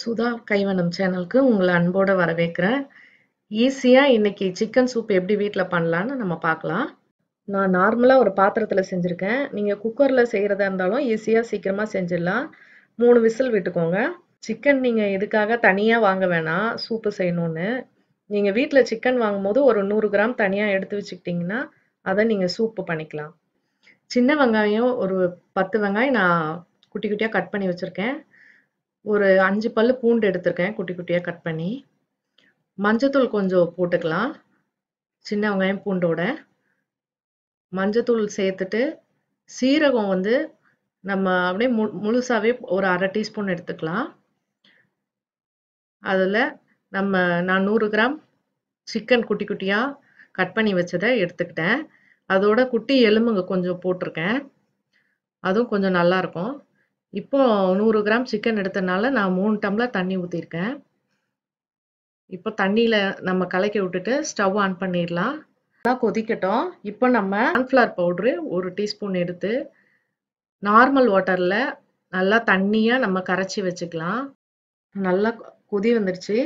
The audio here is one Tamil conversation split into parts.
சுதா கைவனம் சேனலுக்கு உங்களை அன்போடு வரவேற்கிறேன் ஈஸியாக இன்றைக்கி சிக்கன் சூப் எப்படி வீட்டில் பண்ணலான்னு நம்ம பார்க்கலாம் நான் நார்மலாக ஒரு பாத்திரத்தில் செஞ்சுருக்கேன் நீங்கள் குக்கரில் செய்கிறதா இருந்தாலும் ஈஸியாக சீக்கிரமாக செஞ்சிடலாம் மூணு விசில் விட்டுக்கோங்க சிக்கன் நீங்கள் இதுக்காக தனியாக வாங்க வேணாம் சூப்பு செய்யணும்னு நீங்கள் வீட்டில் சிக்கன் வாங்கும்போது ஒரு நூறு கிராம் தனியாக எடுத்து வச்சுக்கிட்டிங்கன்னா அதை நீங்கள் சூப்பு பண்ணிக்கலாம் சின்ன வெங்காயம் ஒரு பத்து வெங்காயம் நான் குட்டி குட்டியாக கட் பண்ணி வச்சுருக்கேன் ஒரு அஞ்சு பல் பூண்டு எடுத்திருக்கேன் குட்டி குட்டியாக கட் பண்ணி மஞ்சத்தூள் கொஞ்சம் போட்டுக்கலாம் சின்ன வெங்காயம் பூண்டோட மஞ்சத்தூள் சேர்த்துட்டு சீரகம் வந்து நம்ம அப்படியே மு முழுசாகவே ஒரு அரை டீஸ்பூன் எடுத்துக்கலாம் அதில் நம்ம நான் நூறு கிராம் சிக்கன் குட்டி குட்டியாக கட் பண்ணி வச்சதை எடுத்துக்கிட்டேன் அதோட குட்டி எலும்புங்க கொஞ்சம் போட்டிருக்கேன் அதுவும் கொஞ்சம் நல்லாயிருக்கும் இப்போ நூறு கிராம் சிக்கன் எடுத்தனால, நான் மூணு டம்ளர் தண்ணி ஊற்றிருக்கேன் இப்போ தண்ணியில் நம்ம கலக்கி விட்டுட்டு, ஸ்டவ் ஆன் பண்ணிடலாம். நல்லா கொதிக்கட்டும். இப்போ நம்ம கார்ன்ஃப்ளவர் பவுடரு ஒரு டீஸ்பூன் எடுத்து, நார்மல் வாட்டரில் நல்லா தண்ணியாக நம்ம கரைச்சி வச்சுக்கலாம். நல்லா கொதி வந்துருச்சு.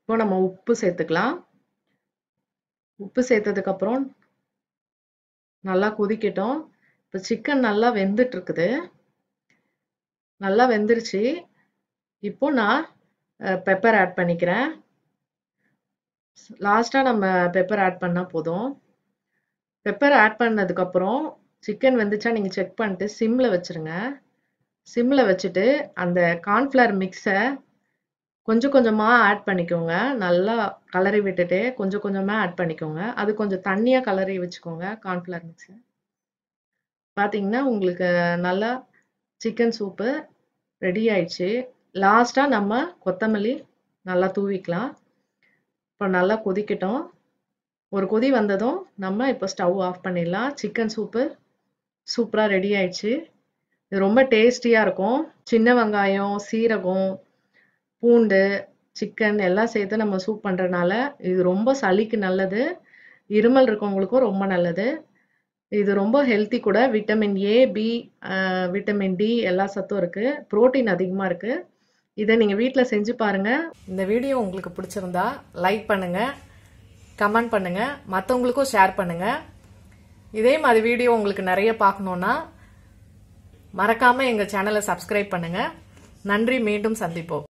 இப்போ நம்ம உப்பு சேர்த்துக்கலாம். உப்பு சேர்த்ததுக்கப்புறம் நல்லா கொதிக்கட்டும். இப்போ சிக்கன் நல்லா வெந்துட்டு இருக்குது. நல்லா வெந்துருச்சு இப்போ நான் பெப்பர் ஆட் பண்ணிக்கிறேன் லாஸ்ட்டாக நம்ம பெப்பர் ஆட் பண்ணால் போதும் பெப்பர் ஆட் பண்ணதுக்கப்புறம் சிக்கன் வெந்துச்சா நீங்கள் செக் பண்ணிட்டு சிம்மில் வச்சுருங்க சிம்மில் வச்சுட்டு அந்த கார்ன்ஃப்ளவர் மிக்ஸை கொஞ்சம் கொஞ்சமாக ஆட் பண்ணிக்கோங்க நல்லா கலரி விட்டுட்டு கொஞ்சம் கொஞ்சமாக ஆட் பண்ணிக்கோங்க அது கொஞ்சம் தண்ணியாக கலரி வச்சுக்கோங்க கார்ன்ஃப்ளவர் மிக்ஸை பார்த்தீங்கன்னா உங்களுக்கு நல்லா சிக்கன் சூப்பு ரெடி ஆயிடுச்சு லாஸ்ட்டாக நம்ம கொத்தமல்லி நல்லா தூவிக்கலாம் இப்போ நல்லா கொதிக்கட்டும் ஒரு கொதி வந்ததும் நம்ம இப்போ ஸ்டவ் ஆஃப் பண்ணிடலாம் சிக்கன் சூப்பு சூப்பராக ரெடி ஆயிடுச்சு இது ரொம்ப டேஸ்டியாக இருக்கும் சின்ன வெங்காயம் சீரகம் பூண்டு சிக்கன் எல்லாம் சேர்த்து நம்ம சூப் பண்ணுறதுனால இது ரொம்ப சளிக்கு நல்லது இருமல் இருக்கவங்களுக்கும் ரொம்ப நல்லது இது ரொம்ப ஹெல்த்தி கூட vitamin A B vitamin D எல்லா சத்தும் இருக்குது ப்ரோட்டீன் அதிகமாக இருக்குது இதை நீங்கள் வீட்டில் செஞ்சு பாருங்கள் இந்த வீடியோ உங்களுக்கு பிடிச்சிருந்தா லைக் பண்ணுங்கள் கமெண்ட் பண்ணுங்கள் மற்றவங்களுக்கும் ஷேர் பண்ணுங்கள் இதே மாதிரி வீடியோ உங்களுக்கு நிறைய பார்க்கணுன்னா மறக்காமல் எங்கள் சேனலை சப்ஸ்கிரைப் பண்ணுங்கள் நன்றி மீண்டும் சந்திப்போம்